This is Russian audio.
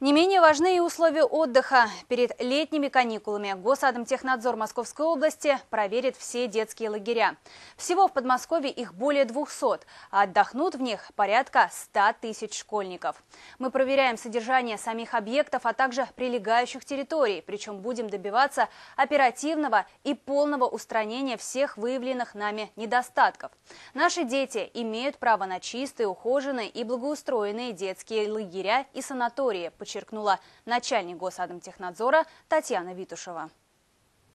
Не менее важны и условия отдыха. Перед летними каникулами Госадмтехнадзор Московской области проверит все детские лагеря. Всего в Подмосковье их более 200, а отдохнут в них порядка 100 тысяч школьников. Мы проверяем содержание самих объектов, а также прилегающих территорий, причем будем добиваться оперативного и полного устранения всех выявленных нами недостатков. Наши дети имеют право на чистые, ухоженные и благоустроенные детские лагеря и санатории – подчеркнула начальник Госадмтехнадзора Татьяна Витушева.